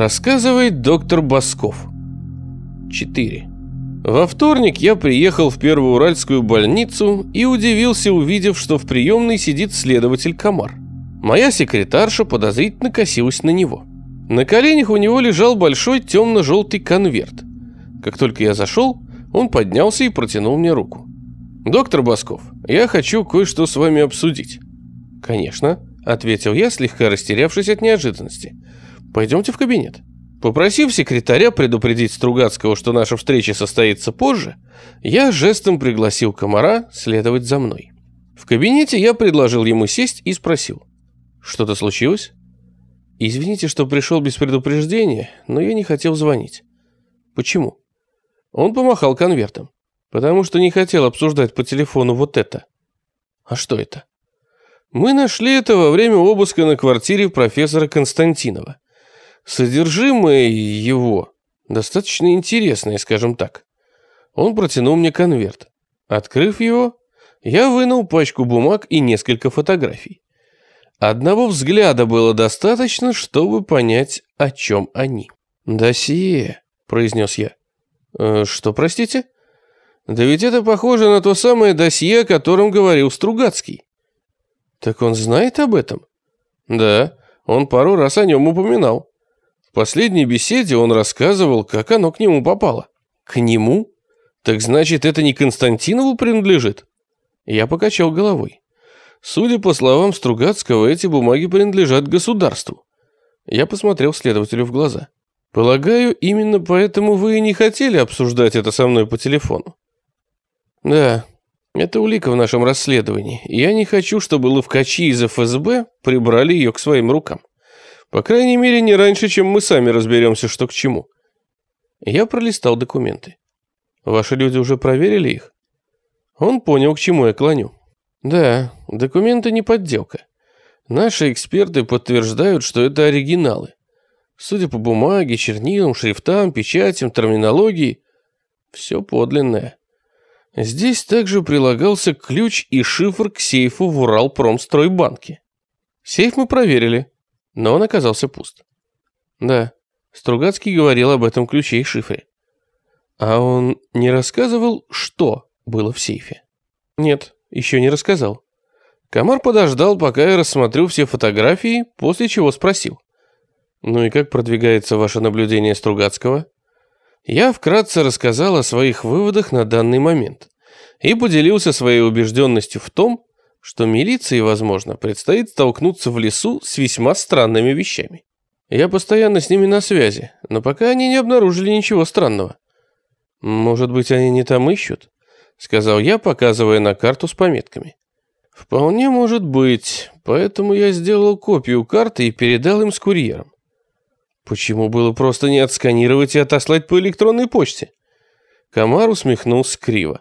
Рассказывает доктор Басков. 4. Во вторник я приехал в Первую Уральскую больницу и удивился, увидев, что в приемной сидит следователь Комар. Моя секретарша подозрительно косилась на него. На коленях у него лежал большой темно-желтый конверт. Как только я зашел, он поднялся и протянул мне руку. «Доктор Басков, я хочу кое-что с вами обсудить». «Конечно», — ответил я, слегка растерявшись от неожиданности. Пойдемте в кабинет. Попросив секретаря предупредить Стругацкого, что наша встреча состоится позже, я жестом пригласил комара следовать за мной. В кабинете я предложил ему сесть и спросил. «Что-то случилось?» «Извините, что пришел без предупреждения, но я не хотел звонить». «Почему?» Он помахал конвертом. «Потому что не хотел обсуждать по телефону вот это». «А что это?» «Мы нашли это во время обыска на квартире профессора Константинова». Содержимое его достаточно интересное, скажем так. Он протянул мне конверт. Открыв его, я вынул пачку бумаг и несколько фотографий. Одного взгляда было достаточно, чтобы понять, о чем они. «Досье», — произнес я. «Э, «Что, простите?» «Да ведь это похоже на то самое досье, о котором говорил Стругацкий». «Так он знает об этом?» «Да, он пару раз о нем упоминал». В последней беседе он рассказывал, как оно к нему попало. К нему? Так значит, это не Константинову принадлежит? Я покачал головой. Судя по словам Стругацкого, эти бумаги принадлежат государству. Я посмотрел следователю в глаза. Полагаю, именно поэтому вы и не хотели обсуждать это со мной по телефону. Да, это улика в нашем расследовании. Я не хочу, чтобы ловкачи из ФСБ прибрали ее к своим рукам. По крайней мере, не раньше, чем мы сами разберемся, что к чему. Я пролистал документы. Ваши люди уже проверили их? Он понял, к чему я клоню. Да, документы не подделка. Наши эксперты подтверждают, что это оригиналы. Судя по бумаге, чернилам, шрифтам, печатям, терминологии, все подлинное. Здесь также прилагался ключ и шифр к сейфу в Уралпромстройбанке. Сейф мы проверили но он оказался пуст. Да, Стругацкий говорил об этом ключе и шифре. А он не рассказывал, что было в сейфе? Нет, еще не рассказал. Комар подождал, пока я рассмотрю все фотографии, после чего спросил. «Ну и как продвигается ваше наблюдение Стругацкого?» Я вкратце рассказал о своих выводах на данный момент и поделился своей убежденностью в том, что милиции, возможно, предстоит столкнуться в лесу с весьма странными вещами. Я постоянно с ними на связи, но пока они не обнаружили ничего странного. «Может быть, они не там ищут?» — сказал я, показывая на карту с пометками. «Вполне может быть, поэтому я сделал копию карты и передал им с курьером. Почему было просто не отсканировать и отослать по электронной почте?» Комар усмехнулся криво.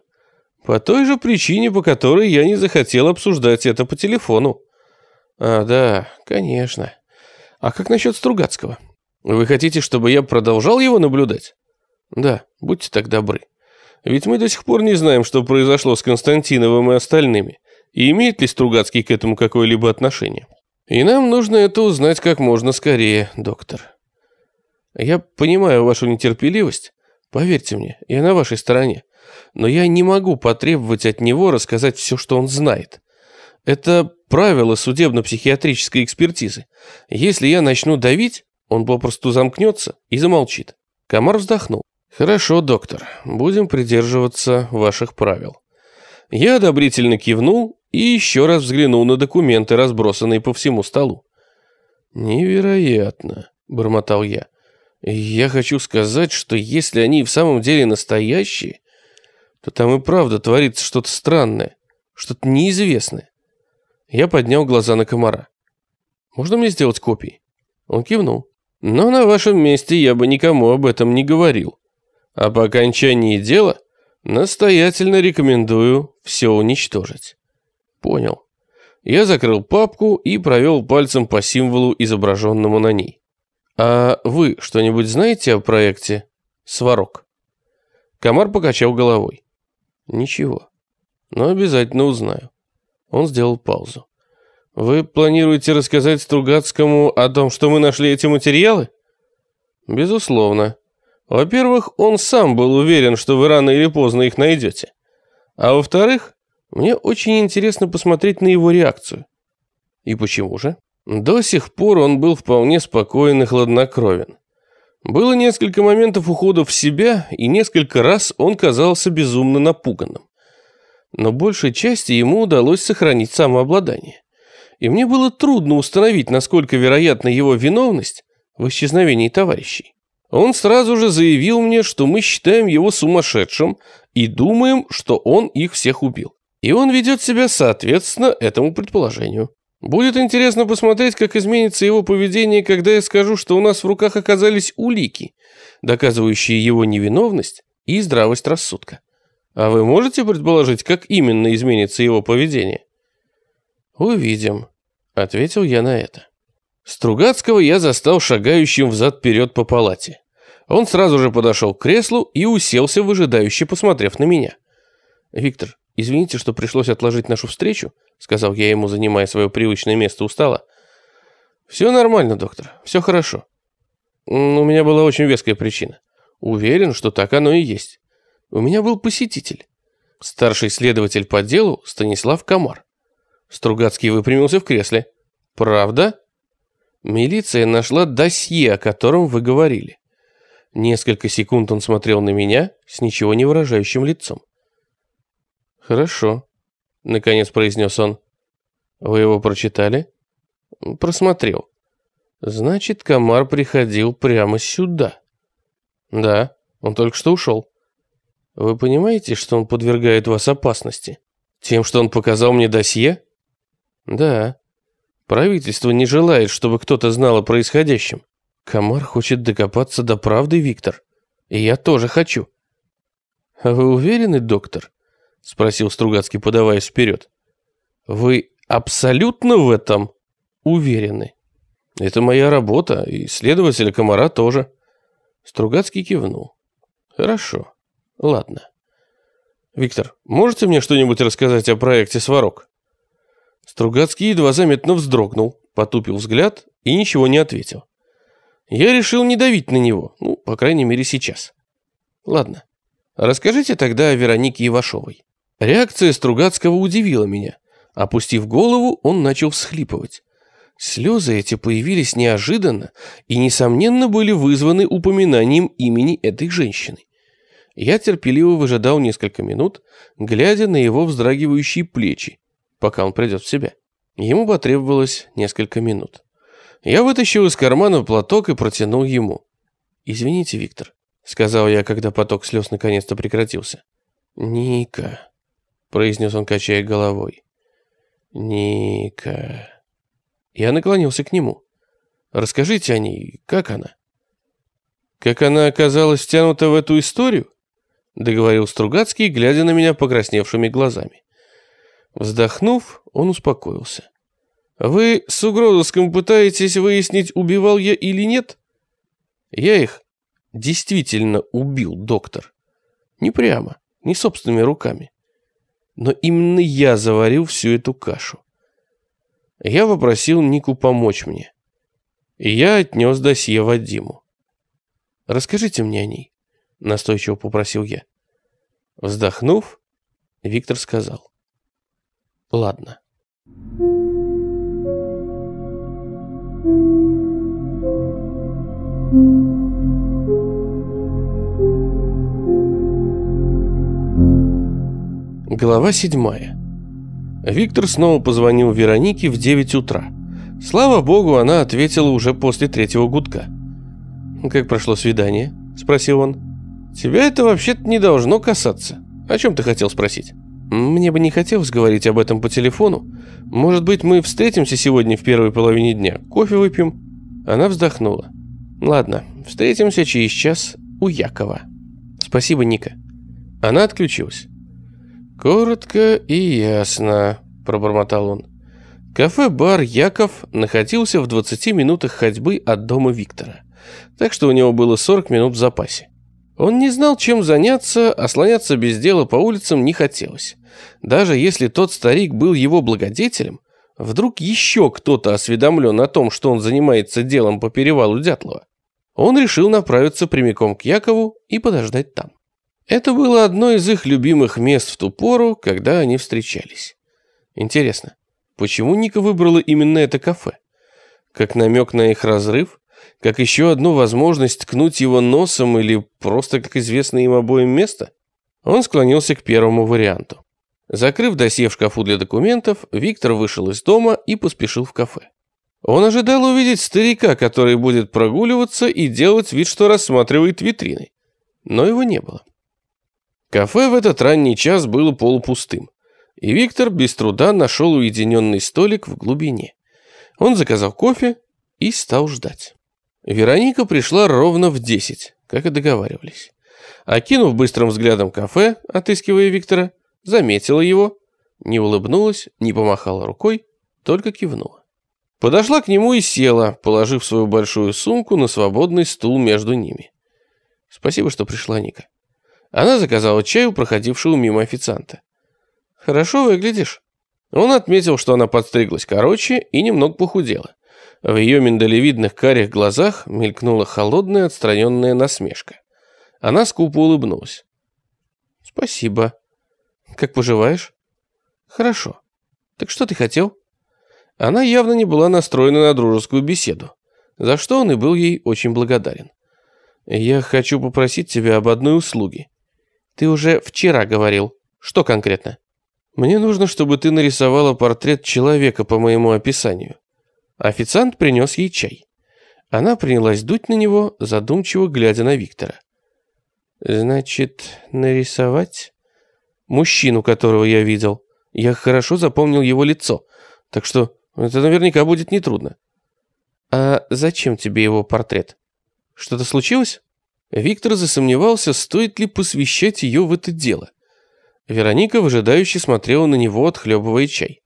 По той же причине, по которой я не захотел обсуждать это по телефону. А, да, конечно. А как насчет Стругацкого? Вы хотите, чтобы я продолжал его наблюдать? Да, будьте так добры. Ведь мы до сих пор не знаем, что произошло с Константиновым и остальными, и имеет ли Стругацкий к этому какое-либо отношение. И нам нужно это узнать как можно скорее, доктор. Я понимаю вашу нетерпеливость. Поверьте мне, я на вашей стороне но я не могу потребовать от него рассказать все, что он знает. Это правило судебно-психиатрической экспертизы. Если я начну давить, он попросту замкнется и замолчит. Комар вздохнул. «Хорошо, доктор, будем придерживаться ваших правил». Я одобрительно кивнул и еще раз взглянул на документы, разбросанные по всему столу. «Невероятно», — бормотал я. «Я хочу сказать, что если они в самом деле настоящие, то там и правда творится что-то странное, что-то неизвестное. Я поднял глаза на комара. «Можно мне сделать копии?» Он кивнул. «Но на вашем месте я бы никому об этом не говорил. А по окончании дела настоятельно рекомендую все уничтожить». «Понял». Я закрыл папку и провел пальцем по символу, изображенному на ней. «А вы что-нибудь знаете о проекте Сварог?» Комар покачал головой. Ничего. Но обязательно узнаю. Он сделал паузу. Вы планируете рассказать Стругацкому о том, что мы нашли эти материалы? Безусловно. Во-первых, он сам был уверен, что вы рано или поздно их найдете. А во-вторых, мне очень интересно посмотреть на его реакцию. И почему же? До сих пор он был вполне спокоен и хладнокровен. Было несколько моментов ухода в себя, и несколько раз он казался безумно напуганным. Но большей части ему удалось сохранить самообладание. И мне было трудно установить, насколько вероятна его виновность в исчезновении товарищей. Он сразу же заявил мне, что мы считаем его сумасшедшим и думаем, что он их всех убил. И он ведет себя соответственно этому предположению. Будет интересно посмотреть, как изменится его поведение, когда я скажу, что у нас в руках оказались улики, доказывающие его невиновность и здравость рассудка. А вы можете предположить, как именно изменится его поведение? Увидим, ответил я на это. Стругацкого я застал шагающим взад-вперед по палате. Он сразу же подошел к креслу и уселся, выжидающе посмотрев на меня. «Виктор, «Извините, что пришлось отложить нашу встречу», — сказал я ему, занимая свое привычное место устало. «Все нормально, доктор, все хорошо». «У меня была очень веская причина. Уверен, что так оно и есть. У меня был посетитель. Старший следователь по делу Станислав Комар». Стругацкий выпрямился в кресле. «Правда?» «Милиция нашла досье, о котором вы говорили». Несколько секунд он смотрел на меня с ничего не выражающим лицом. «Хорошо», — наконец произнес он. «Вы его прочитали?» «Просмотрел». «Значит, комар приходил прямо сюда». «Да, он только что ушел». «Вы понимаете, что он подвергает вас опасности? Тем, что он показал мне досье?» «Да. Правительство не желает, чтобы кто-то знал о происходящем. Комар хочет докопаться до правды, Виктор. И я тоже хочу». «А вы уверены, доктор?» — спросил Стругацкий, подаваясь вперед. «Вы абсолютно в этом уверены?» «Это моя работа, и следователя комара тоже». Стругацкий кивнул. «Хорошо. Ладно. Виктор, можете мне что-нибудь рассказать о проекте «Сварог»?» Стругацкий едва заметно вздрогнул, потупил взгляд и ничего не ответил. Я решил не давить на него, ну, по крайней мере, сейчас. Ладно. Расскажите тогда о Веронике Ивашовой. Реакция Стругацкого удивила меня. Опустив голову, он начал всхлипывать. Слезы эти появились неожиданно и, несомненно, были вызваны упоминанием имени этой женщины. Я терпеливо выжидал несколько минут, глядя на его вздрагивающие плечи, пока он придет в себя. Ему потребовалось несколько минут. Я вытащил из кармана платок и протянул ему. «Извините, Виктор», — сказал я, когда поток слез наконец-то прекратился. «Ника», произнес он, качая головой. Ника. Я наклонился к нему. Расскажите о ней, как она? Как она оказалась втянута в эту историю? Договорил Стругацкий, глядя на меня покрасневшими глазами. Вздохнув, он успокоился. «Вы с Угродовском пытаетесь выяснить, убивал я или нет?» «Я их действительно убил, доктор. Не прямо, не собственными руками но именно я заварил всю эту кашу. Я попросил Нику помочь мне. И я отнес досье Вадиму. «Расскажите мне о ней», — настойчиво попросил я. Вздохнув, Виктор сказал. «Ладно». Thank you. Глава 7. Виктор снова позвонил Веронике в 9 утра. Слава богу, она ответила уже после третьего гудка. «Как прошло свидание?» – спросил он. «Тебя это вообще-то не должно касаться. О чем ты хотел спросить?» «Мне бы не хотелось говорить об этом по телефону. Может быть, мы встретимся сегодня в первой половине дня, кофе выпьем?» Она вздохнула. «Ладно, встретимся через час у Якова. Спасибо, Ника». Она отключилась. «Коротко и ясно», – пробормотал он. Кафе-бар «Яков» находился в 20 минутах ходьбы от дома Виктора, так что у него было 40 минут в запасе. Он не знал, чем заняться, а слоняться без дела по улицам не хотелось. Даже если тот старик был его благодетелем, вдруг еще кто-то осведомлен о том, что он занимается делом по перевалу Дятлова. Он решил направиться прямиком к Якову и подождать там. Это было одно из их любимых мест в ту пору, когда они встречались. Интересно, почему Ника выбрала именно это кафе? Как намек на их разрыв? Как еще одну возможность ткнуть его носом или просто как известное им обоим место? Он склонился к первому варианту. Закрыв досье в шкафу для документов, Виктор вышел из дома и поспешил в кафе. Он ожидал увидеть старика, который будет прогуливаться и делать вид, что рассматривает витрины. Но его не было. Кафе в этот ранний час было полупустым, и Виктор без труда нашел уединенный столик в глубине. Он заказал кофе и стал ждать. Вероника пришла ровно в десять, как и договаривались. Окинув быстрым взглядом кафе, отыскивая Виктора, заметила его, не улыбнулась, не помахала рукой, только кивнула. Подошла к нему и села, положив свою большую сумку на свободный стул между ними. «Спасибо, что пришла, Ника», она заказала чай у проходившего мимо официанта. «Хорошо выглядишь». Он отметил, что она подстриглась короче и немного похудела. В ее миндалевидных карих глазах мелькнула холодная отстраненная насмешка. Она скупо улыбнулась. «Спасибо. Как поживаешь?» «Хорошо. Так что ты хотел?» Она явно не была настроена на дружескую беседу, за что он и был ей очень благодарен. «Я хочу попросить тебя об одной услуге», ты уже вчера говорил. Что конкретно? Мне нужно, чтобы ты нарисовала портрет человека по моему описанию. Официант принес ей чай. Она принялась дуть на него, задумчиво глядя на Виктора. Значит, нарисовать мужчину, которого я видел. Я хорошо запомнил его лицо, так что это наверняка будет нетрудно. А зачем тебе его портрет? Что-то случилось? Виктор засомневался, стоит ли посвящать ее в это дело. Вероника выжидающе смотрела на него, отхлебывая чай.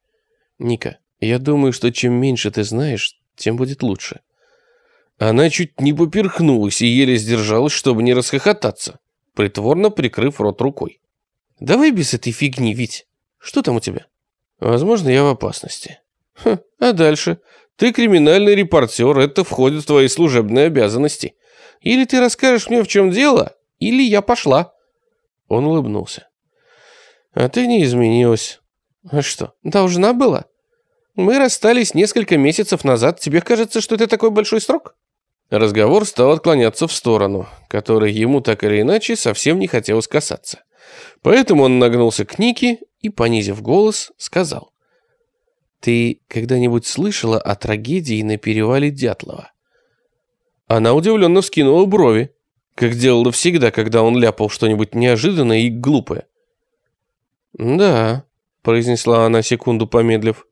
«Ника, я думаю, что чем меньше ты знаешь, тем будет лучше». Она чуть не поперхнулась и еле сдержалась, чтобы не расхохотаться, притворно прикрыв рот рукой. «Давай без этой фигни, Вить. Что там у тебя?» «Возможно, я в опасности». «Хм, а дальше? Ты криминальный репортер, это входит в твои служебные обязанности». Или ты расскажешь мне, в чем дело, или я пошла». Он улыбнулся. «А ты не изменилась». «А что, должна была?» «Мы расстались несколько месяцев назад. Тебе кажется, что это такой большой срок?» Разговор стал отклоняться в сторону, которой ему так или иначе совсем не хотелось касаться. Поэтому он нагнулся к Нике и, понизив голос, сказал. «Ты когда-нибудь слышала о трагедии на перевале Дятлова?» Она удивленно вскинула брови, как делала всегда, когда он ляпал что-нибудь неожиданное и глупое. «Да», — произнесла она, секунду помедлив.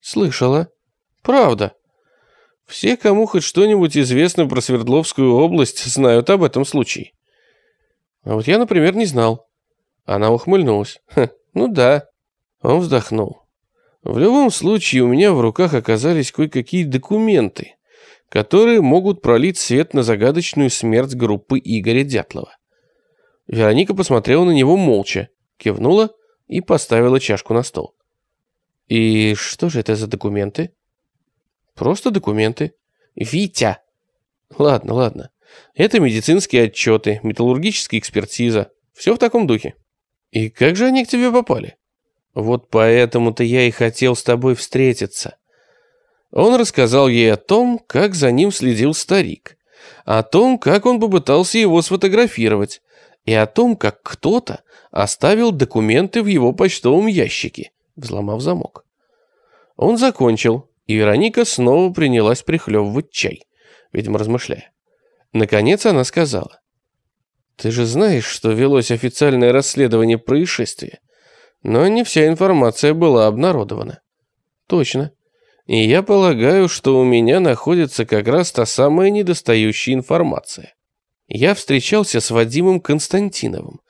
«Слышала. Правда. Все, кому хоть что-нибудь известно про Свердловскую область, знают об этом случае. А вот я, например, не знал». Она ухмыльнулась. Ха, «Хм, «Ну да». Он вздохнул. «В любом случае, у меня в руках оказались кое-какие документы, которые могут пролить свет на загадочную смерть группы Игоря Дятлова. Вероника посмотрела на него молча, кивнула и поставила чашку на стол. «И что же это за документы?» «Просто документы». «Витя!» «Ладно, ладно. Это медицинские отчеты, металлургическая экспертиза. Все в таком духе». «И как же они к тебе попали?» «Вот поэтому-то я и хотел с тобой встретиться. Он рассказал ей о том, как за ним следил старик, о том, как он попытался его сфотографировать, и о том, как кто-то оставил документы в его почтовом ящике, взломав замок. Он закончил, и Вероника снова принялась прихлебывать чай, видимо, размышляя. Наконец она сказала. «Ты же знаешь, что велось официальное расследование происшествия, но не вся информация была обнародована». «Точно», и я полагаю, что у меня находится как раз та самая недостающая информация. Я встречался с Вадимом Константиновым.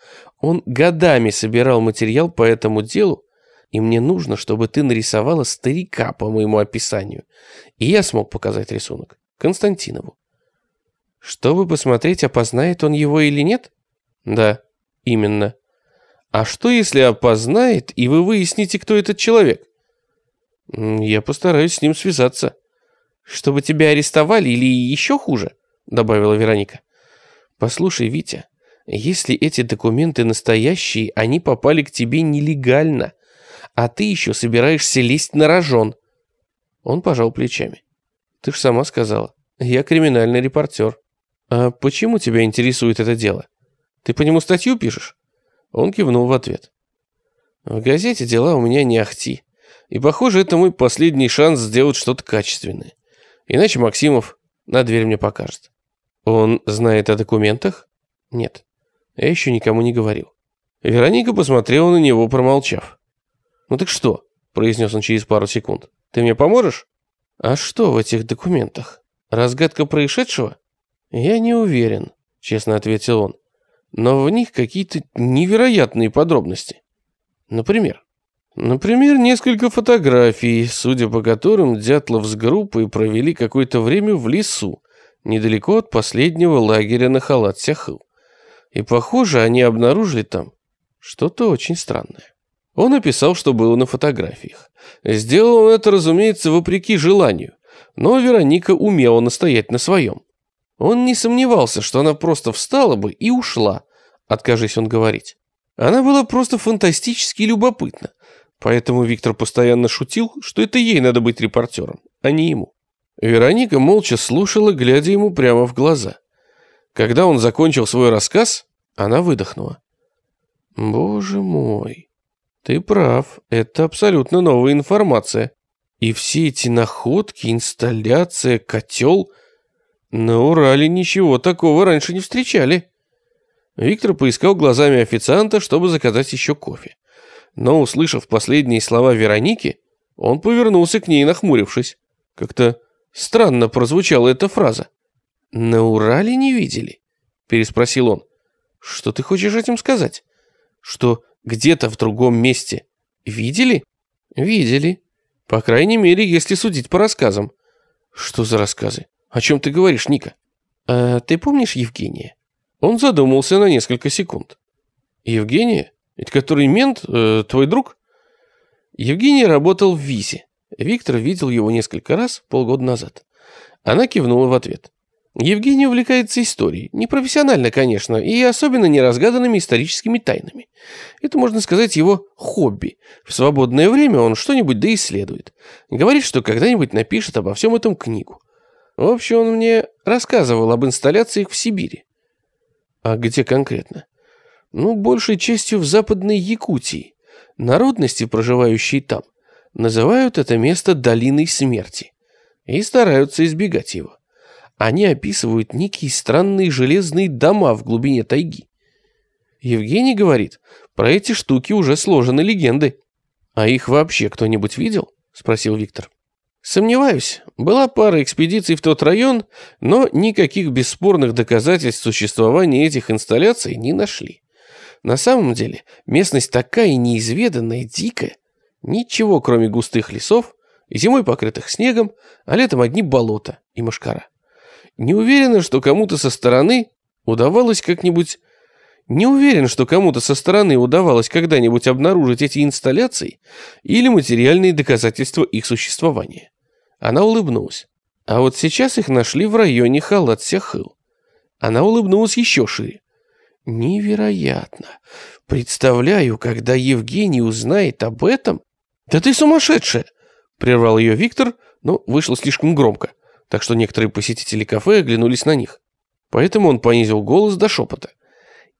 Он годами собирал материал по этому делу, и мне нужно, чтобы ты нарисовала старика по моему описанию. И я смог показать рисунок Константинову. Чтобы посмотреть, опознает он его или нет? Да, именно. А что, если опознает, и вы выясните, кто этот человек? «Я постараюсь с ним связаться». «Чтобы тебя арестовали или еще хуже?» — добавила Вероника. «Послушай, Витя, если эти документы настоящие, они попали к тебе нелегально, а ты еще собираешься лезть на рожон». Он пожал плечами. «Ты ж сама сказала, я криминальный репортер». «А почему тебя интересует это дело? Ты по нему статью пишешь?» Он кивнул в ответ. «В газете дела у меня не ахти. И, похоже, это мой последний шанс сделать что-то качественное. Иначе Максимов на дверь мне покажет. Он знает о документах? Нет. Я еще никому не говорил. Вероника посмотрела на него, промолчав. «Ну так что?» – произнес он через пару секунд. «Ты мне поможешь?» «А что в этих документах? Разгадка происшедшего?» «Я не уверен», – честно ответил он. «Но в них какие-то невероятные подробности. Например, Например, несколько фотографий, судя по которым Дятлов с группой провели какое-то время в лесу, недалеко от последнего лагеря на Халат-Сяхыл. И, похоже, они обнаружили там что-то очень странное. Он описал, что было на фотографиях. Сделал он это, разумеется, вопреки желанию, но Вероника умела настоять на своем. Он не сомневался, что она просто встала бы и ушла, откажись он говорить. Она была просто фантастически любопытна. Поэтому Виктор постоянно шутил, что это ей надо быть репортером, а не ему. Вероника молча слушала, глядя ему прямо в глаза. Когда он закончил свой рассказ, она выдохнула. «Боже мой, ты прав, это абсолютно новая информация. И все эти находки, инсталляция, котел... На Урале ничего такого раньше не встречали». Виктор поискал глазами официанта, чтобы заказать еще кофе. Но, услышав последние слова Вероники, он повернулся к ней, нахмурившись. Как-то странно прозвучала эта фраза. «На Урале не видели?» – переспросил он. «Что ты хочешь этим сказать? Что где-то в другом месте видели?» «Видели. По крайней мере, если судить по рассказам». «Что за рассказы? О чем ты говоришь, Ника?» «А ты помнишь Евгения?» Он задумался на несколько секунд. «Евгения? Ведь который мент, э, твой друг? Евгений работал в ВИСе. Виктор видел его несколько раз полгода назад. Она кивнула в ответ. Евгений увлекается историей, непрофессионально, конечно, и особенно неразгаданными историческими тайнами. Это, можно сказать, его хобби. В свободное время он что-нибудь да исследует. Говорит, что когда-нибудь напишет обо всем этом книгу. В общем, он мне рассказывал об инсталляциях в Сибири. А где конкретно? ну, большей частью в Западной Якутии. Народности, проживающие там, называют это место долиной смерти и стараются избегать его. Они описывают некие странные железные дома в глубине тайги. Евгений говорит, про эти штуки уже сложены легенды. А их вообще кто-нибудь видел? спросил Виктор. Сомневаюсь. Была пара экспедиций в тот район, но никаких бесспорных доказательств существования этих инсталляций не нашли. На самом деле, местность такая неизведанная, дикая. Ничего, кроме густых лесов, и зимой покрытых снегом, а летом одни болота и мошкара. Не уверена, что кому-то со стороны удавалось как-нибудь... Не уверен, что кому-то со стороны удавалось когда-нибудь обнаружить эти инсталляции или материальные доказательства их существования. Она улыбнулась. А вот сейчас их нашли в районе Халат-Сяхыл. Она улыбнулась еще шире. Невероятно. Представляю, когда Евгений узнает об этом. Да ты сумасшедшая! Прервал ее Виктор, но вышло слишком громко, так что некоторые посетители кафе оглянулись на них. Поэтому он понизил голос до шепота.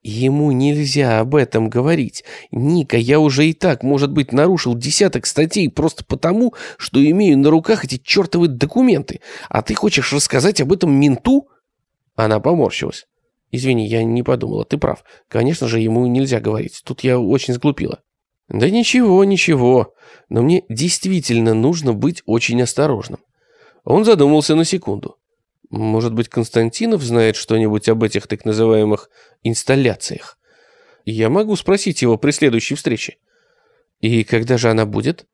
Ему нельзя об этом говорить. Ника, я уже и так, может быть, нарушил десяток статей просто потому, что имею на руках эти чертовы документы. А ты хочешь рассказать об этом менту? Она поморщилась. Извини, я не подумала, ты прав. Конечно же, ему нельзя говорить, тут я очень сглупила. Да ничего, ничего. Но мне действительно нужно быть очень осторожным. Он задумался на секунду. Может быть, Константинов знает что-нибудь об этих так называемых инсталляциях? Я могу спросить его при следующей встрече. И когда же она будет?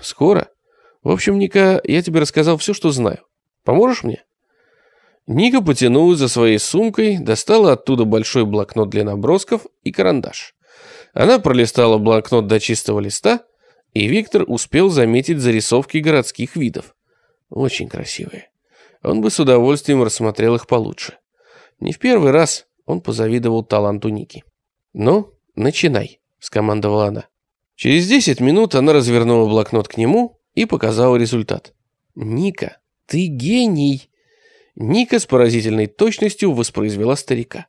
Скоро. В общем, Ника, я тебе рассказал все, что знаю. Поможешь мне? Ника потянулась за своей сумкой, достала оттуда большой блокнот для набросков и карандаш. Она пролистала блокнот до чистого листа, и Виктор успел заметить зарисовки городских видов. Очень красивые. Он бы с удовольствием рассмотрел их получше. Не в первый раз он позавидовал таланту Ники. «Ну, начинай», — скомандовала она. Через 10 минут она развернула блокнот к нему и показала результат. «Ника, ты гений!» Ника с поразительной точностью воспроизвела старика.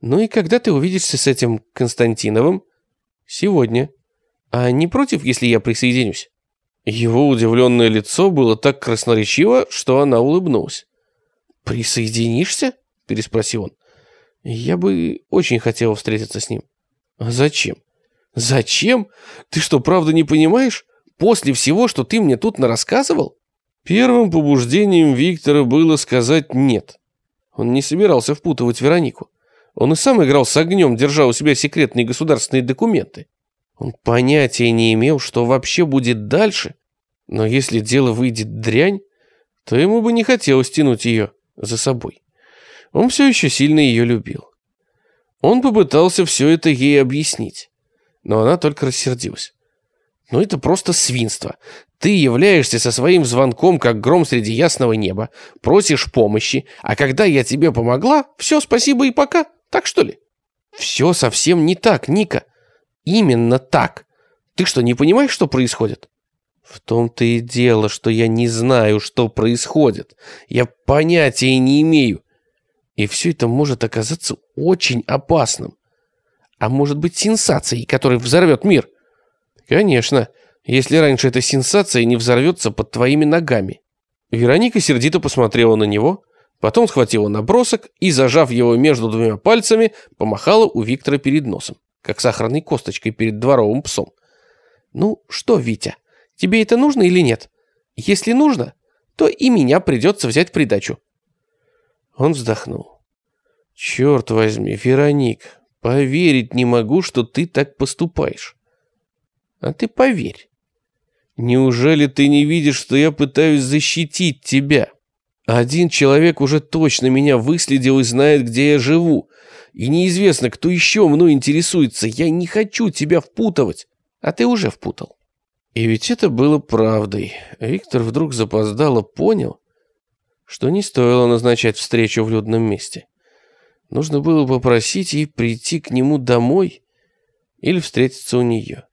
«Ну и когда ты увидишься с этим Константиновым?» «Сегодня. А не против, если я присоединюсь?» Его удивленное лицо было так красноречиво, что она улыбнулась. «Присоединишься?» – переспросил он. «Я бы очень хотел встретиться с ним». А «Зачем?» «Зачем? Ты что, правда не понимаешь? После всего, что ты мне тут нарассказывал?» Первым побуждением Виктора было сказать «нет». Он не собирался впутывать Веронику. Он и сам играл с огнем, держа у себя секретные государственные документы. Он понятия не имел, что вообще будет дальше, но если дело выйдет дрянь, то ему бы не хотелось тянуть ее за собой. Он все еще сильно ее любил. Он попытался все это ей объяснить, но она только рассердилась. Но ну, это просто свинство. Ты являешься со своим звонком, как гром среди ясного неба, просишь помощи, а когда я тебе помогла, все, спасибо и пока. Так что ли? Все совсем не так, Ника. Именно так. Ты что, не понимаешь, что происходит? В том-то и дело, что я не знаю, что происходит. Я понятия не имею. И все это может оказаться очень опасным. А может быть сенсацией, которая взорвет мир. «Конечно, если раньше эта сенсация не взорвётся под твоими ногами». Вероника сердито посмотрела на него, потом схватила набросок и, зажав его между двумя пальцами, помахала у Виктора перед носом, как сахарной косточкой перед дворовым псом. «Ну что, Витя, тебе это нужно или нет? Если нужно, то и меня придётся взять в придачу». Он вздохнул. Чёрт возьми, Вероник, поверить не могу, что ты так поступаешь. А ты поверь. Неужели ты не видишь, что я пытаюсь защитить тебя? Один человек уже точно меня выследил и знает, где я живу. И неизвестно, кто еще мной интересуется. Я не хочу тебя впутывать. А ты уже впутал. И ведь это было правдой. Виктор вдруг запоздало понял, что не стоило назначать встречу в людном месте. Нужно было попросить ей прийти к нему домой или встретиться у нее.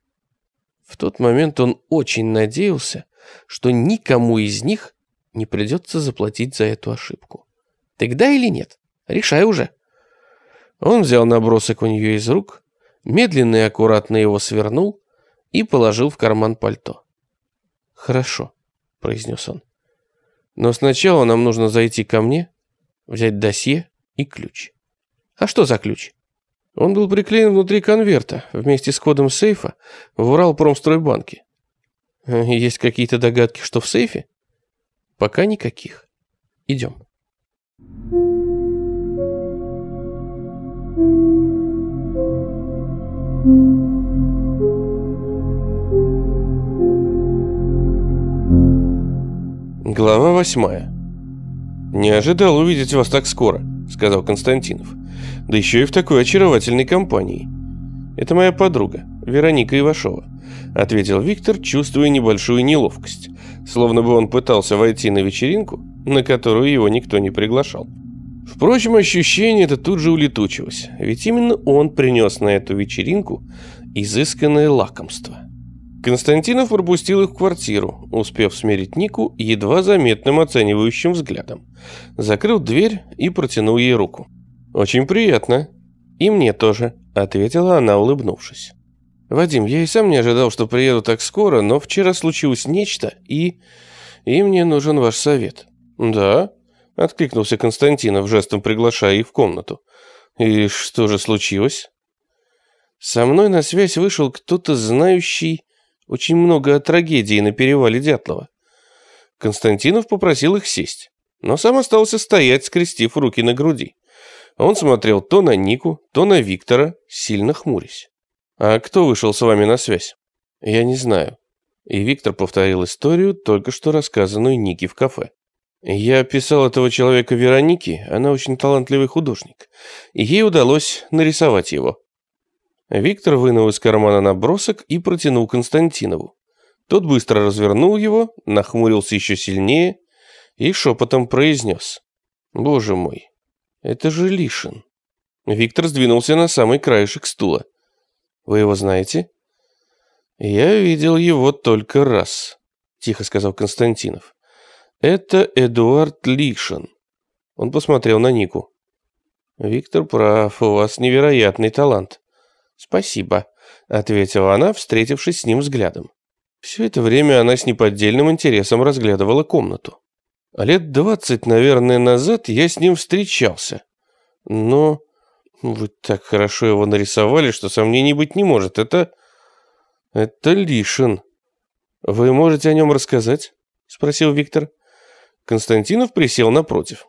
В тот момент он очень надеялся, что никому из них не придется заплатить за эту ошибку. Тогда или нет? Решай уже. Он взял набросок у нее из рук, медленно и аккуратно его свернул и положил в карман пальто. «Хорошо», — произнес он. «Но сначала нам нужно зайти ко мне, взять досье и ключ». «А что за ключ?» Он был приклеен внутри конверта, вместе с кодом сейфа, в Уралпромстройбанке. Есть какие-то догадки, что в сейфе? Пока никаких. Идем. Глава восьмая. «Не ожидал увидеть вас так скоро», — сказал Константинов да еще и в такой очаровательной компании. Это моя подруга, Вероника Ивашова, ответил Виктор, чувствуя небольшую неловкость, словно бы он пытался войти на вечеринку, на которую его никто не приглашал. Впрочем, ощущение это тут же улетучилось, ведь именно он принес на эту вечеринку изысканное лакомство. Константинов пропустил их в квартиру, успев смерить Нику едва заметным оценивающим взглядом. Закрыл дверь и протянул ей руку. «Очень приятно». «И мне тоже», — ответила она, улыбнувшись. «Вадим, я и сам не ожидал, что приеду так скоро, но вчера случилось нечто, и... и мне нужен ваш совет». «Да?» — откликнулся Константинов, жестом приглашая их в комнату. «И что же случилось?» «Со мной на связь вышел кто-то знающий очень много о трагедии на перевале Дятлова. Константинов попросил их сесть, но сам остался стоять, скрестив руки на груди. Он смотрел то на Нику, то на Виктора, сильно хмурясь. «А кто вышел с вами на связь?» «Я не знаю». И Виктор повторил историю, только что рассказанную Нике в кафе. «Я писал этого человека Веронике, она очень талантливый художник. ей удалось нарисовать его». Виктор вынул из кармана набросок и протянул Константинову. Тот быстро развернул его, нахмурился еще сильнее и шепотом произнес. «Боже мой, это же Лишин. Виктор сдвинулся на самый краешек стула. Вы его знаете? Я видел его только раз, тихо сказал Константинов. Это Эдуард Лишин. Он посмотрел на Нику. Виктор прав, у вас невероятный талант. Спасибо, ответила она, встретившись с ним взглядом. Все это время она с неподдельным интересом разглядывала комнату. Лет двадцать, наверное, назад я с ним встречался. Но вы так хорошо его нарисовали, что сомнений быть не может. Это... это Лишин. Вы можете о нем рассказать? Спросил Виктор. Константинов присел напротив.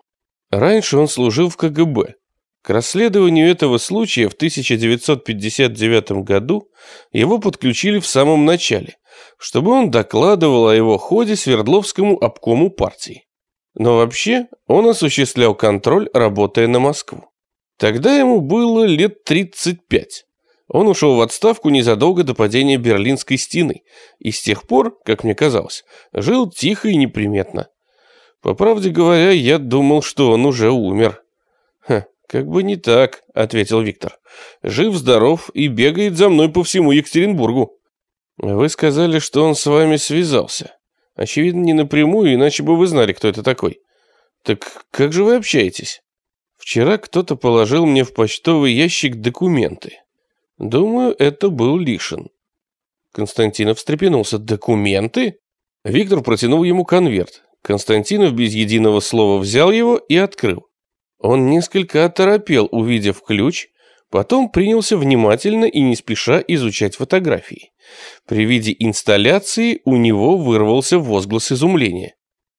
Раньше он служил в КГБ. К расследованию этого случая в 1959 году его подключили в самом начале, чтобы он докладывал о его ходе Свердловскому обкому партии. Но вообще он осуществлял контроль, работая на Москву. Тогда ему было лет 35. Он ушел в отставку незадолго до падения Берлинской стены и с тех пор, как мне казалось, жил тихо и неприметно. По правде говоря, я думал, что он уже умер. Ха, как бы не так, ответил Виктор. Жив, здоров и бегает за мной по всему Екатеринбургу. Вы сказали, что он с вами связался. Очевидно, не напрямую, иначе бы вы знали, кто это такой. Так как же вы общаетесь? Вчера кто-то положил мне в почтовый ящик документы. Думаю, это был Лишин. Константинов встрепенулся. Документы? Виктор протянул ему конверт. Константинов без единого слова взял его и открыл. Он несколько оторопел, увидев ключ, Потом принялся внимательно и не спеша изучать фотографии. При виде инсталляции у него вырвался возглас изумления.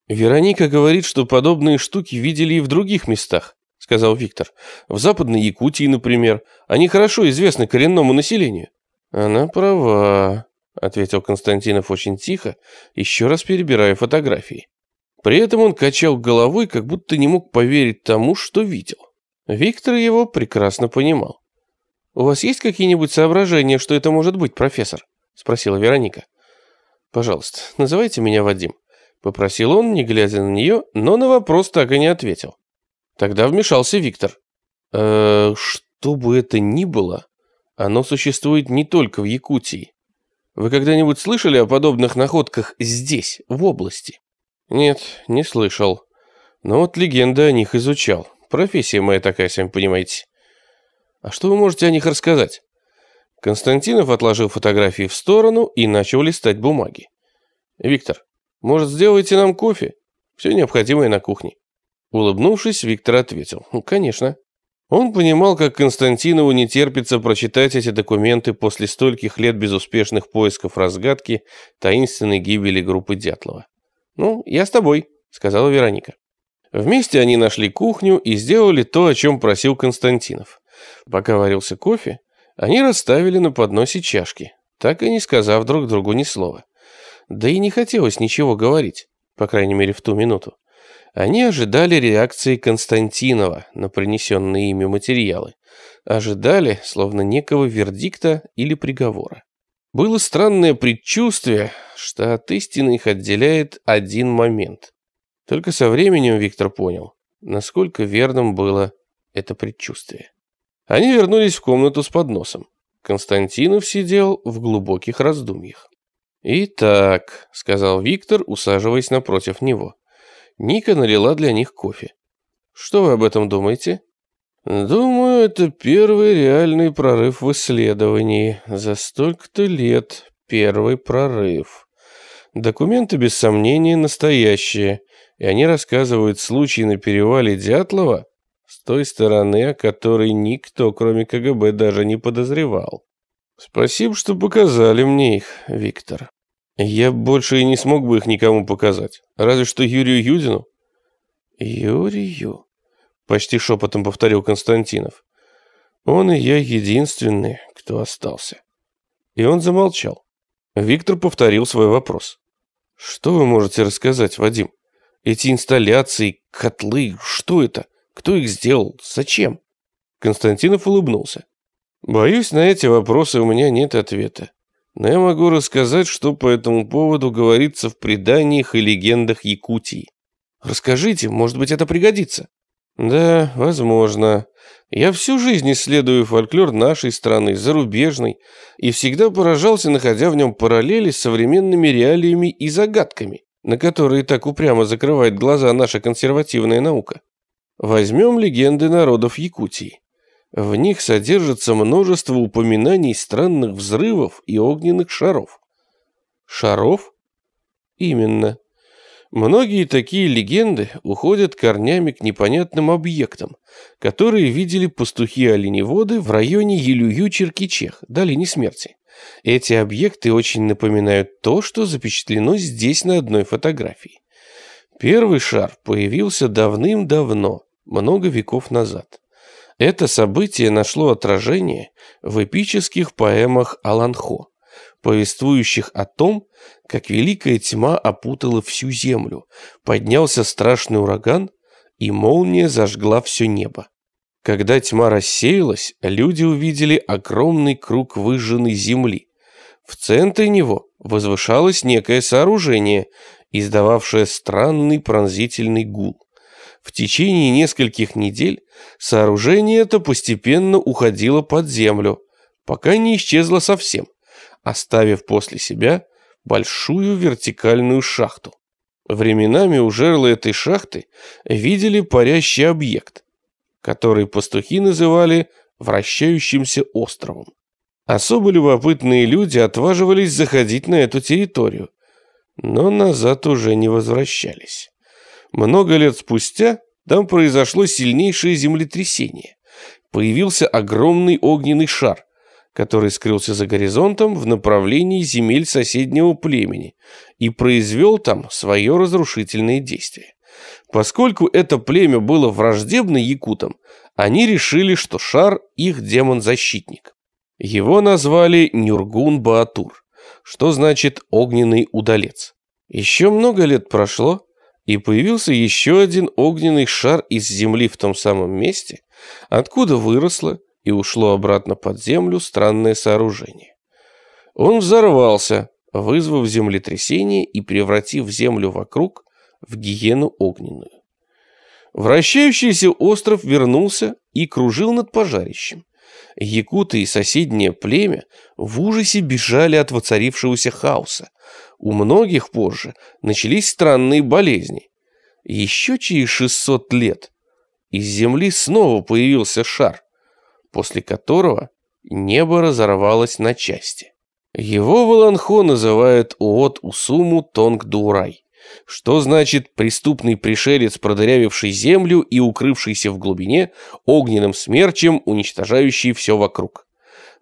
«Вероника говорит, что подобные штуки видели и в других местах», — сказал Виктор. «В Западной Якутии, например. Они хорошо известны коренному населению». «Она права», — ответил Константинов очень тихо, еще раз перебирая фотографии. При этом он качал головой, как будто не мог поверить тому, что видел. Виктор его прекрасно понимал. «У вас есть какие-нибудь соображения, что это может быть, профессор?» — спросила Вероника. «Пожалуйста, называйте меня Вадим», — попросил он, не глядя на нее, но на вопрос так и не ответил. Тогда вмешался Виктор. «Э, «Что бы это ни было, оно существует не только в Якутии. Вы когда-нибудь слышали о подобных находках здесь, в области?» «Нет, не слышал. Но вот легенды о них изучал. Профессия моя такая, сами понимаете». А что вы можете о них рассказать? Константинов отложил фотографии в сторону и начал листать бумаги. Виктор, может, сделаете нам кофе? Все необходимое на кухне. Улыбнувшись, Виктор ответил. «Ну, конечно». Он понимал, как Константинову не терпится прочитать эти документы после стольких лет безуспешных поисков разгадки таинственной гибели группы Дятлова. «Ну, я с тобой», — сказала Вероника. Вместе они нашли кухню и сделали то, о чем просил Константинов. Пока варился кофе, они расставили на подносе чашки, так и не сказав друг другу ни слова. Да и не хотелось ничего говорить, по крайней мере в ту минуту. Они ожидали реакции Константинова на принесенные ими материалы. Ожидали, словно некого вердикта или приговора. Было странное предчувствие, что от истины их отделяет один момент. Только со временем Виктор понял, насколько верным было это предчувствие. Они вернулись в комнату с подносом. Константинов сидел в глубоких раздумьях. «Итак», — сказал Виктор, усаживаясь напротив него. Ника налила для них кофе. «Что вы об этом думаете?» «Думаю, это первый реальный прорыв в исследовании. За столько-то лет первый прорыв. Документы, без сомнения, настоящие, и они рассказывают случай на перевале Дятлова, с той стороны, о которой никто, кроме КГБ, даже не подозревал. Спасибо, что показали мне их, Виктор. Я больше и не смог бы их никому показать, разве что Юрию Юдину. Юрию, почти шепотом повторил Константинов. Он и я единственные, кто остался. И он замолчал. Виктор повторил свой вопрос. Что вы можете рассказать, Вадим? Эти инсталляции, котлы, что это? Кто их сделал? Зачем? Константинов улыбнулся. Боюсь, на эти вопросы у меня нет ответа. Но я могу рассказать, что по этому поводу говорится в преданиях и легендах Якутии. Расскажите, может быть, это пригодится. Да, возможно. Я всю жизнь исследую фольклор нашей страны, зарубежной, и всегда поражался, находя в нем параллели с современными реалиями и загадками, на которые так упрямо закрывает глаза наша консервативная наука. Возьмем легенды народов Якутии. В них содержится множество упоминаний странных взрывов и огненных шаров. Шаров? Именно. Многие такие легенды уходят корнями к непонятным объектам, которые видели пастухи-оленеводы в районе Елюю-Черкичех, долине смерти. Эти объекты очень напоминают то, что запечатлено здесь на одной фотографии. Первый шар появился давным-давно, много веков назад. Это событие нашло отражение в эпических поэмах Аланхо, повествующих о том, как великая тьма опутала всю землю, поднялся страшный ураган, и молния зажгла все небо. Когда тьма рассеялась, люди увидели огромный круг выжженной земли. В центре него возвышалось некое сооружение, издававшее странный пронзительный гул. В течение нескольких недель сооружение это постепенно уходило под землю, пока не исчезло совсем, оставив после себя большую вертикальную шахту. Временами у жерла этой шахты видели парящий объект, который пастухи называли вращающимся островом. Особо любопытные люди отваживались заходить на эту территорию, но назад уже не возвращались. Много лет спустя там произошло сильнейшее землетрясение. Появился огромный огненный шар, который скрылся за горизонтом в направлении земель соседнего племени и произвел там свое разрушительное действие. Поскольку это племя было враждебно якутам, они решили, что шар их демон-защитник. Его назвали Нюргун-Баатур, что значит «огненный удалец». Еще много лет прошло, и появился еще один огненный шар из земли в том самом месте, откуда выросло и ушло обратно под землю странное сооружение. Он взорвался, вызвав землетрясение и превратив землю вокруг в гиену огненную. Вращающийся остров вернулся и кружил над пожарищем. Якуты и соседнее племя в ужасе бежали от воцарившегося хаоса, у многих позже начались странные болезни. Еще через 600 лет из Земли снова появился шар, после которого небо разорвалось на части. Его Валанхо называют от Усуму Тонг Дурай, что значит преступный пришелец, продырявивший землю и укрывшийся в глубине огненным смерчем, уничтожающий все вокруг.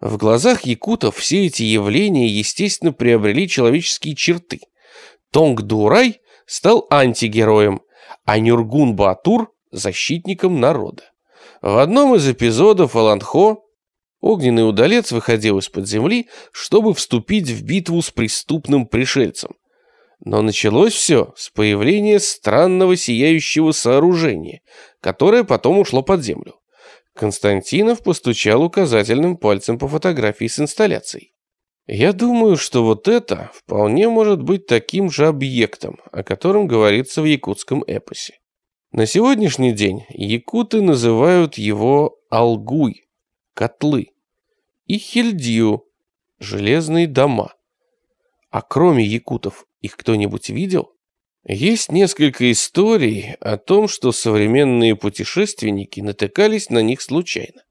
В глазах якутов все эти явления, естественно, приобрели человеческие черты. Тонг-Дурай стал антигероем, а Нюргун-Батур – защитником народа. В одном из эпизодов Аланхо огненный удалец выходил из-под земли, чтобы вступить в битву с преступным пришельцем. Но началось все с появления странного сияющего сооружения, которое потом ушло под землю. Константинов постучал указательным пальцем по фотографии с инсталляцией. «Я думаю, что вот это вполне может быть таким же объектом, о котором говорится в якутском эпосе. На сегодняшний день якуты называют его Алгуй – котлы, и хильдию, железные дома. А кроме якутов их кто-нибудь видел?» Есть несколько историй о том, что современные путешественники натыкались на них случайно,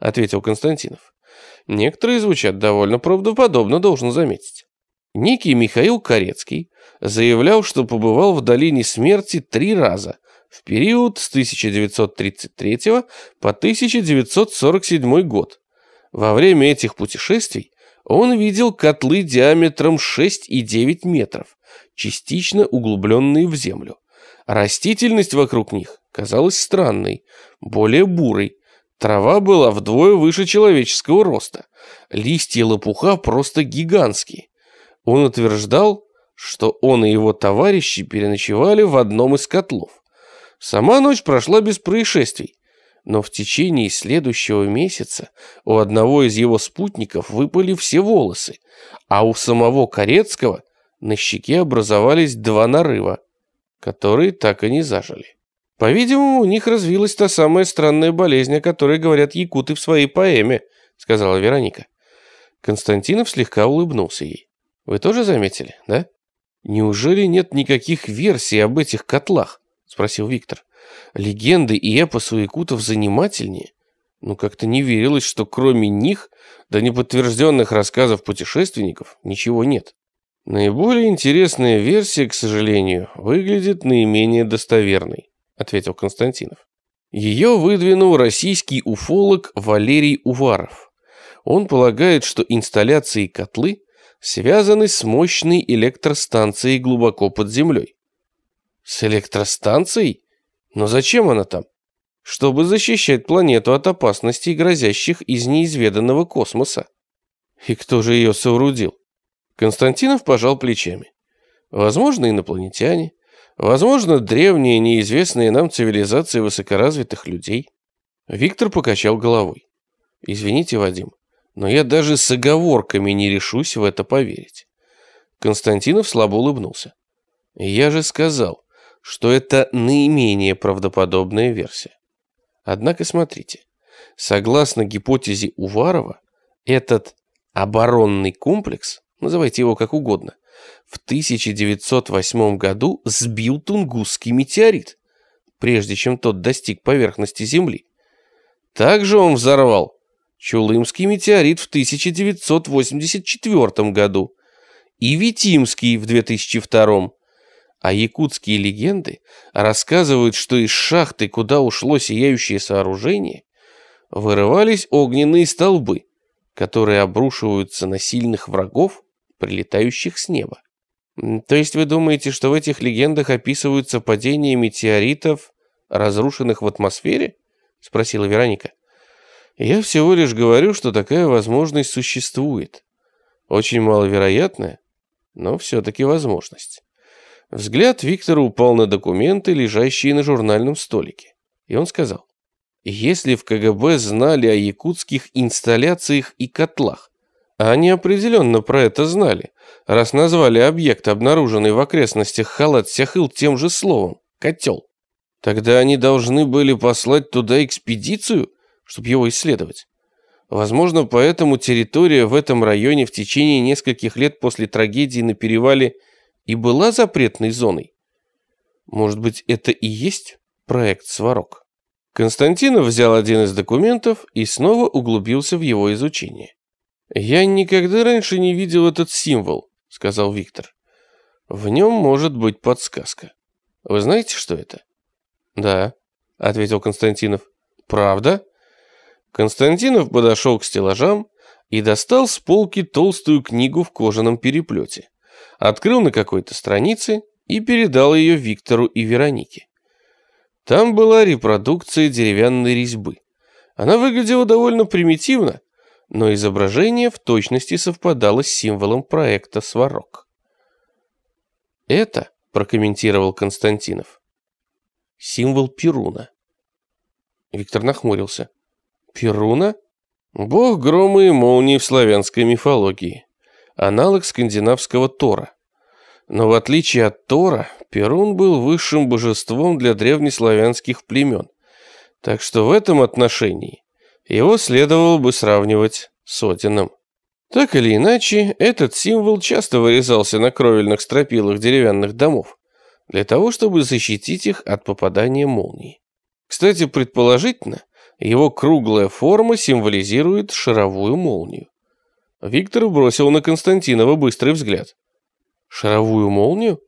ответил Константинов. Некоторые звучат довольно правдоподобно, должен заметить. Некий Михаил Корецкий заявлял, что побывал в долине смерти три раза в период с 1933 по 1947 год. Во время этих путешествий он видел котлы диаметром 6 и 9 метров, частично углубленные в землю. Растительность вокруг них казалась странной, более бурой. Трава была вдвое выше человеческого роста. Листья лопуха просто гигантские. Он утверждал, что он и его товарищи переночевали в одном из котлов. Сама ночь прошла без происшествий, но в течение следующего месяца у одного из его спутников выпали все волосы, а у самого Корецкого на щеке образовались два нарыва, которые так и не зажили. «По-видимому, у них развилась та самая странная болезнь, о которой говорят якуты в своей поэме», — сказала Вероника. Константинов слегка улыбнулся ей. «Вы тоже заметили, да?» «Неужели нет никаких версий об этих котлах?» — спросил Виктор. «Легенды и эпосы якутов занимательнее. Но ну, как-то не верилось, что кроме них, да неподтвержденных рассказов путешественников, ничего нет». Наиболее интересная версия, к сожалению, выглядит наименее достоверной, ответил Константинов. Ее выдвинул российский уфолог Валерий Уваров. Он полагает, что инсталляции котлы связаны с мощной электростанцией глубоко под землей. С электростанцией? Но зачем она там? Чтобы защищать планету от опасностей, грозящих из неизведанного космоса. И кто же ее соорудил? Константинов пожал плечами. Возможно, инопланетяне. Возможно, древние, неизвестные нам цивилизации высокоразвитых людей. Виктор покачал головой. Извините, Вадим, но я даже с оговорками не решусь в это поверить. Константинов слабо улыбнулся. Я же сказал, что это наименее правдоподобная версия. Однако смотрите, согласно гипотезе Уварова, этот оборонный комплекс называйте его как угодно, в 1908 году сбил Тунгусский метеорит, прежде чем тот достиг поверхности Земли. Также он взорвал Чулымский метеорит в 1984 году и Витимский в 2002. А якутские легенды рассказывают, что из шахты, куда ушло сияющее сооружение, вырывались огненные столбы, которые обрушиваются на сильных врагов прилетающих с неба. То есть вы думаете, что в этих легендах описываются падения метеоритов, разрушенных в атмосфере? Спросила Вероника. Я всего лишь говорю, что такая возможность существует. Очень маловероятная, но все-таки возможность. Взгляд Виктора упал на документы, лежащие на журнальном столике. И он сказал, если в КГБ знали о якутских инсталляциях и котлах, а они определенно про это знали, раз назвали объект, обнаруженный в окрестностях Халат-Сяхыл тем же словом – котел. Тогда они должны были послать туда экспедицию, чтобы его исследовать. Возможно, поэтому территория в этом районе в течение нескольких лет после трагедии на перевале и была запретной зоной. Может быть, это и есть проект «Сварог». Константинов взял один из документов и снова углубился в его изучение. «Я никогда раньше не видел этот символ», — сказал Виктор. «В нем может быть подсказка. Вы знаете, что это?» «Да», — ответил Константинов. «Правда?» Константинов подошел к стеллажам и достал с полки толстую книгу в кожаном переплете. Открыл на какой-то странице и передал ее Виктору и Веронике. Там была репродукция деревянной резьбы. Она выглядела довольно примитивно, но изображение в точности совпадало с символом проекта «Сварог». «Это», — прокомментировал Константинов, — «символ Перуна». Виктор нахмурился. «Перуна? Бог грома и молнии в славянской мифологии. Аналог скандинавского Тора». Но в отличие от Тора, Перун был высшим божеством для древнеславянских племен. Так что в этом отношении его следовало бы сравнивать с Одином. Так или иначе, этот символ часто вырезался на кровельных стропилах деревянных домов для того, чтобы защитить их от попадания молний. Кстати, предположительно, его круглая форма символизирует шаровую молнию. Виктор бросил на Константинова быстрый взгляд. «Шаровую молнию?»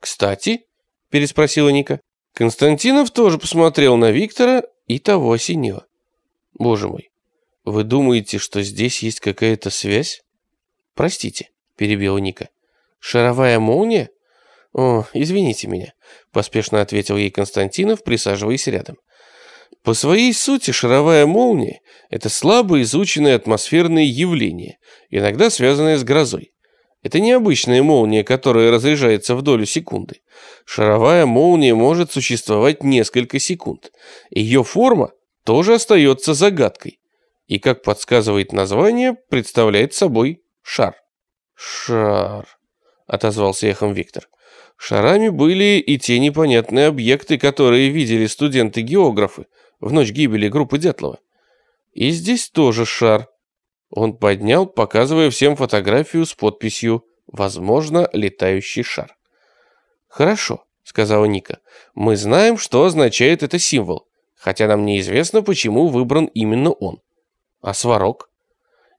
«Кстати?» – переспросила Ника. Константинов тоже посмотрел на Виктора, и того осенило. Боже мой, вы думаете, что здесь есть какая-то связь? Простите, перебил Ника. Шаровая молния? О, извините меня, поспешно ответил ей Константинов, присаживаясь рядом. По своей сути, шаровая молния – это слабо изученное атмосферное явление, иногда связанное с грозой. Это необычная молния, которая разряжается в долю секунды. Шаровая молния может существовать несколько секунд. Ее форма тоже остается загадкой. И, как подсказывает название, представляет собой шар. «Шар», — отозвался эхом Виктор. Шарами были и те непонятные объекты, которые видели студенты-географы в ночь гибели группы Дятлова. И здесь тоже шар. Он поднял, показывая всем фотографию с подписью «Возможно, летающий шар». «Хорошо», — сказала Ника. «Мы знаем, что означает это символ хотя нам неизвестно, почему выбран именно он. А сварог?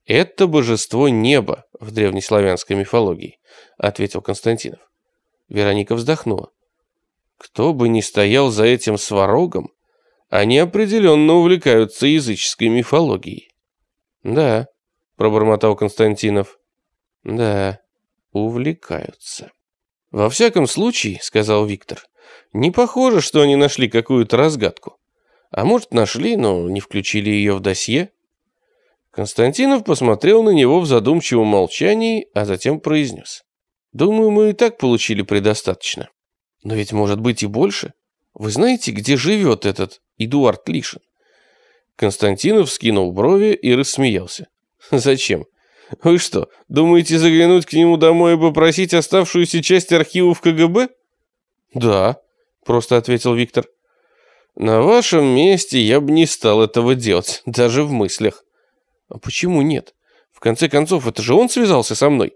Это божество неба в древнеславянской мифологии, ответил Константинов. Вероника вздохнула. Кто бы ни стоял за этим сварогом, они определенно увлекаются языческой мифологией. Да, пробормотал Константинов. Да, увлекаются. Во всяком случае, сказал Виктор, не похоже, что они нашли какую-то разгадку. А может, нашли, но не включили ее в досье? Константинов посмотрел на него в задумчивом молчании, а затем произнес. «Думаю, мы и так получили предостаточно. Но ведь может быть и больше. Вы знаете, где живет этот Эдуард Лишин?» Константинов скинул брови и рассмеялся. «Хм, «Зачем? Вы что, думаете заглянуть к нему домой и попросить оставшуюся часть архивов КГБ?» «Да», — просто ответил Виктор. На вашем месте я бы не стал этого делать, даже в мыслях. А почему нет? В конце концов, это же он связался со мной.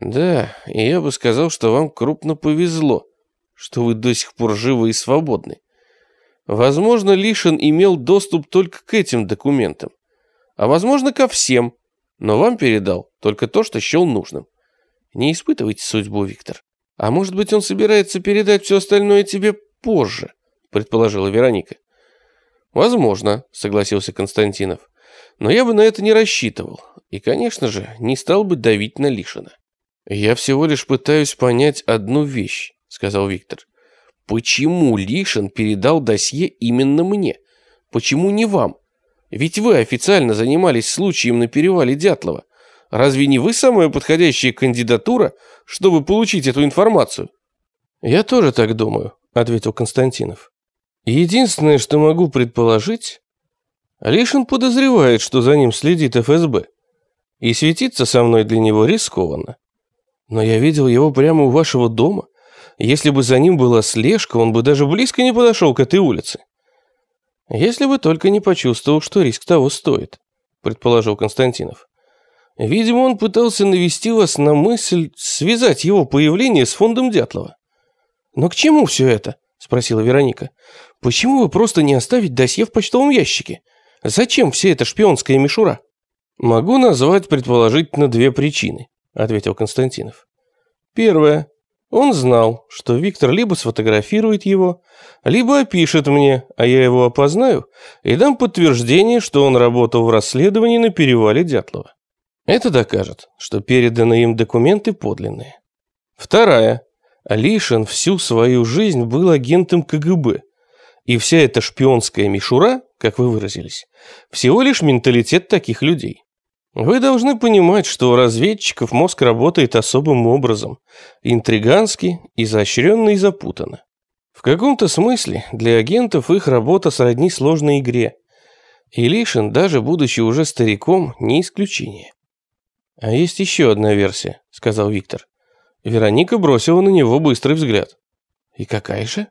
Да, и я бы сказал, что вам крупно повезло, что вы до сих пор живы и свободны. Возможно, Лишин имел доступ только к этим документам, а возможно, ко всем, но вам передал только то, что счел нужным. Не испытывайте судьбу, Виктор. А может быть, он собирается передать все остальное тебе позже предположила Вероника. «Возможно», — согласился Константинов. «Но я бы на это не рассчитывал. И, конечно же, не стал бы давить на Лишина». «Я всего лишь пытаюсь понять одну вещь», — сказал Виктор. «Почему Лишин передал досье именно мне? Почему не вам? Ведь вы официально занимались случаем на перевале Дятлова. Разве не вы самая подходящая кандидатура, чтобы получить эту информацию?» «Я тоже так думаю», — ответил Константинов. Единственное, что могу предположить, Лишин подозревает, что за ним следит ФСБ. И светиться со мной для него рискованно. Но я видел его прямо у вашего дома. Если бы за ним была слежка, он бы даже близко не подошел к этой улице. Если бы только не почувствовал, что риск того стоит, предположил Константинов. Видимо, он пытался навести вас на мысль связать его появление с фондом Дятлова. Но к чему все это? спросила Вероника. Почему вы просто не оставить досье в почтовом ящике? Зачем вся эта шпионская мишура? Могу назвать предположительно две причины, ответил Константинов. Первое. Он знал, что Виктор либо сфотографирует его, либо опишет мне, а я его опознаю и дам подтверждение, что он работал в расследовании на перевале Дятлова. Это докажет, что переданные им документы подлинные. Вторая. Алишин всю свою жизнь был агентом КГБ. И вся эта шпионская мишура, как вы выразились, всего лишь менталитет таких людей. Вы должны понимать, что у разведчиков мозг работает особым образом. Интригански, изощренно и запутанно. В каком-то смысле для агентов их работа сродни сложной игре. И Лишин, даже будучи уже стариком, не исключение. «А есть еще одна версия», — сказал Виктор. Вероника бросила на него быстрый взгляд. «И какая же?»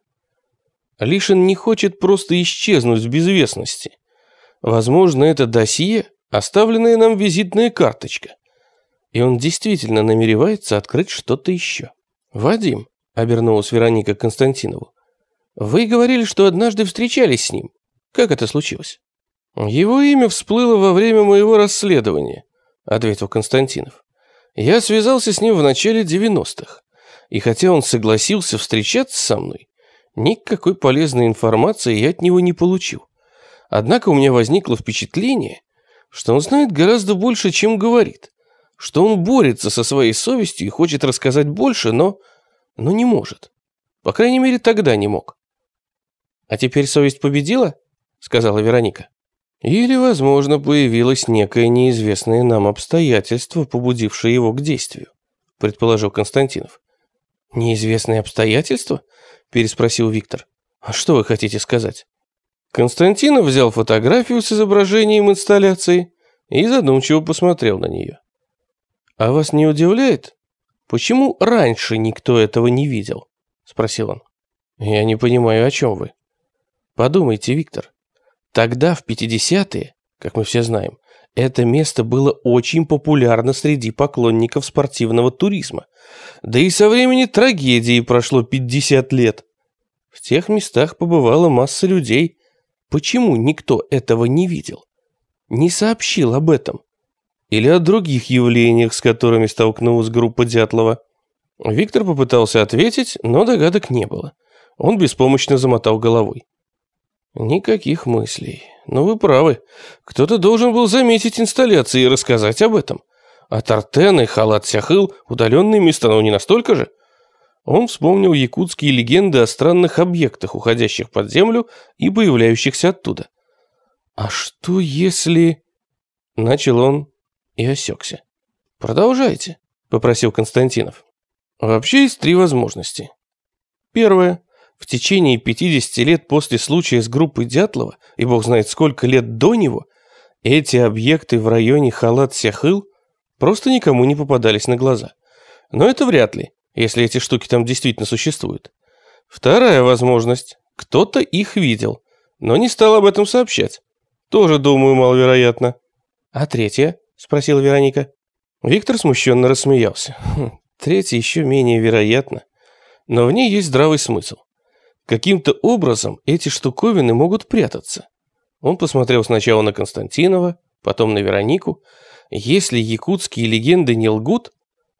Лишин не хочет просто исчезнуть в безвестности. Возможно, это досье – оставленная нам визитная карточка. И он действительно намеревается открыть что-то еще. «Вадим», – обернулась Вероника Константинову, – «вы говорили, что однажды встречались с ним. Как это случилось?» «Его имя всплыло во время моего расследования», – ответил Константинов. Я связался с ним в начале 90-х. И хотя он согласился встречаться со мной, никакой полезной информации я от него не получил. Однако у меня возникло впечатление, что он знает гораздо больше, чем говорит, что он борется со своей совестью и хочет рассказать больше, но... но не может. По крайней мере, тогда не мог. «А теперь совесть победила?» — сказала Вероника. Или, возможно, появилось некое неизвестное нам обстоятельство, побудившее его к действию, предположил Константинов. Неизвестное обстоятельство? переспросил Виктор. А что вы хотите сказать? Константинов взял фотографию с изображением инсталляции и задумчиво посмотрел на нее. А вас не удивляет, почему раньше никто этого не видел? спросил он. Я не понимаю, о чем вы. Подумайте, Виктор. Тогда, в 50-е, как мы все знаем, это место было очень популярно среди поклонников спортивного туризма. Да и со времени трагедии прошло 50 лет. В тех местах побывала масса людей. Почему никто этого не видел? Не сообщил об этом? Или о других явлениях, с которыми столкнулась группа Дятлова? Виктор попытался ответить, но догадок не было. Он беспомощно замотал головой. Никаких мыслей. Но вы правы. Кто-то должен был заметить инсталляции и рассказать об этом. А Тартен и Халат Сяхыл удаленные места, но не настолько же. Он вспомнил якутские легенды о странных объектах, уходящих под землю и появляющихся оттуда. «А что если...» Начал он и осекся. «Продолжайте», — попросил Константинов. «Вообще есть три возможности. Первое. В течение 50 лет после случая с группой Дятлова, и бог знает сколько лет до него, эти объекты в районе Халат-Сяхыл просто никому не попадались на глаза. Но это вряд ли, если эти штуки там действительно существуют. Вторая возможность. Кто-то их видел, но не стал об этом сообщать. Тоже, думаю, маловероятно. А третья? Спросила Вероника. Виктор смущенно рассмеялся. Хм, третья еще менее вероятна, но в ней есть здравый смысл. Каким-то образом эти штуковины могут прятаться. Он посмотрел сначала на Константинова, потом на Веронику. Если якутские легенды не лгут,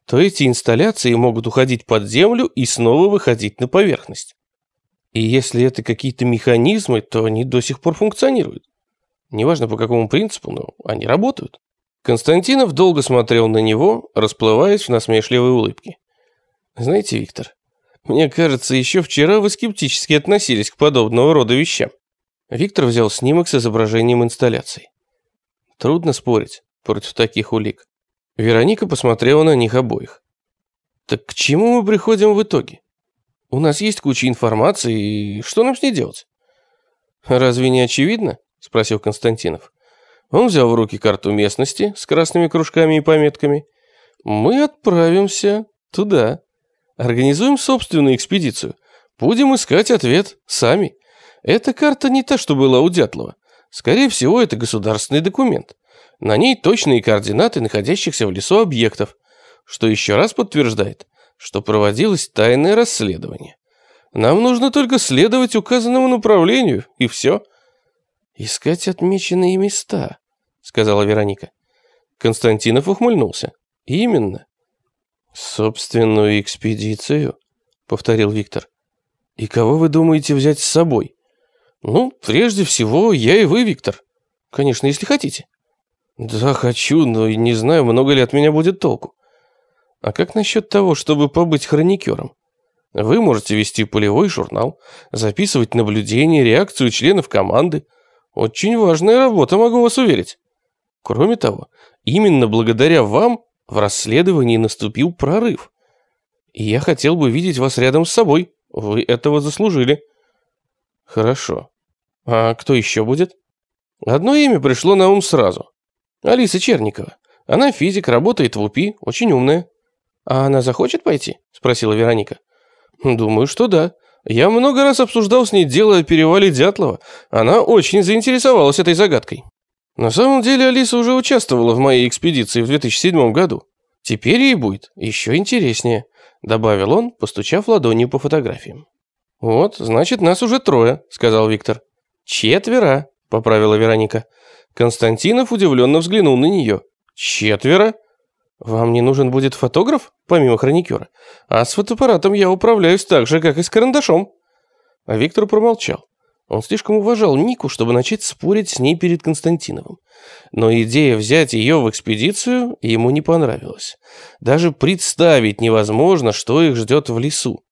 то эти инсталляции могут уходить под землю и снова выходить на поверхность. И если это какие-то механизмы, то они до сих пор функционируют. Неважно по какому принципу, но они работают. Константинов долго смотрел на него, расплываясь в насмешливой улыбке. «Знаете, Виктор, мне кажется, еще вчера вы скептически относились к подобного рода вещам. Виктор взял снимок с изображением инсталляций. Трудно спорить против таких улик. Вероника посмотрела на них обоих. Так к чему мы приходим в итоге? У нас есть куча информации, и что нам с ней делать? Разве не очевидно? Спросил Константинов. Он взял в руки карту местности с красными кружками и пометками. Мы отправимся туда. Организуем собственную экспедицию. Будем искать ответ сами. Эта карта не та, что была у Дятлова. Скорее всего, это государственный документ. На ней точные координаты находящихся в лесу объектов, что еще раз подтверждает, что проводилось тайное расследование. Нам нужно только следовать указанному направлению, и все. «Искать отмеченные места», — сказала Вероника. Константинов ухмыльнулся. «Именно. «Собственную экспедицию?» — повторил Виктор. «И кого вы думаете взять с собой?» «Ну, прежде всего, я и вы, Виктор. Конечно, если хотите». «Да, хочу, но не знаю, много ли от меня будет толку. А как насчет того, чтобы побыть хроникером? Вы можете вести полевой журнал, записывать наблюдения, реакцию членов команды. Очень важная работа, могу вас уверить. Кроме того, именно благодаря вам в расследовании наступил прорыв. И я хотел бы видеть вас рядом с собой. Вы этого заслужили. Хорошо. А кто еще будет? Одно имя пришло на ум сразу. Алиса Черникова. Она физик, работает в УПИ, очень умная. А она захочет пойти? Спросила Вероника. Думаю, что да. Я много раз обсуждал с ней дело о перевале Дятлова. Она очень заинтересовалась этой загадкой. На самом деле Алиса уже участвовала в моей экспедиции в 2007 году. Теперь ей будет еще интереснее, добавил он, постучав ладонью по фотографиям. Вот, значит, нас уже трое, сказал Виктор. Четверо, поправила Вероника. Константинов удивленно взглянул на нее. Четверо? Вам не нужен будет фотограф, помимо хроникера? А с фотоаппаратом я управляюсь так же, как и с карандашом. А Виктор промолчал. Он слишком уважал Нику, чтобы начать спорить с ней перед Константиновым. Но идея взять ее в экспедицию ему не понравилась. Даже представить невозможно, что их ждет в лесу.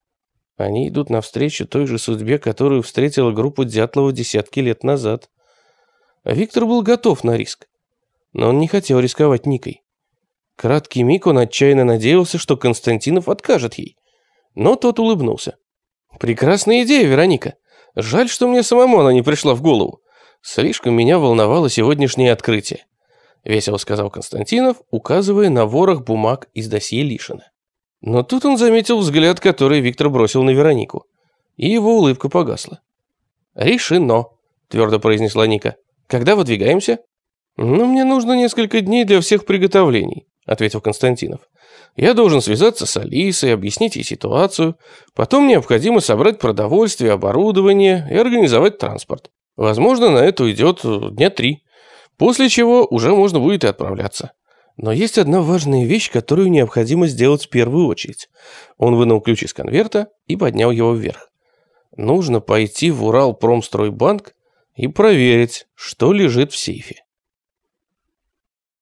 Они идут навстречу той же судьбе, которую встретила группа Дятлова десятки лет назад. Виктор был готов на риск, но он не хотел рисковать Никой. Краткий миг он отчаянно надеялся, что Константинов откажет ей. Но тот улыбнулся. «Прекрасная идея, Вероника. Жаль, что мне самому она не пришла в голову. Слишком меня волновало сегодняшнее открытие. Весело сказал Константинов, указывая на ворох бумаг из досье Лишина. Но тут он заметил взгляд, который Виктор бросил на Веронику. И его улыбка погасла. «Решено», – твердо произнесла Ника. «Когда выдвигаемся?» «Ну, мне нужно несколько дней для всех приготовлений», – ответил Константинов. Я должен связаться с Алисой, объяснить ей ситуацию. Потом необходимо собрать продовольствие, оборудование и организовать транспорт. Возможно, на это уйдет э, дня три. После чего уже можно будет и отправляться. Но есть одна важная вещь, которую необходимо сделать в первую очередь. Он вынул ключ из конверта и поднял его вверх. Нужно пойти в Уралпромстройбанк и проверить, что лежит в сейфе.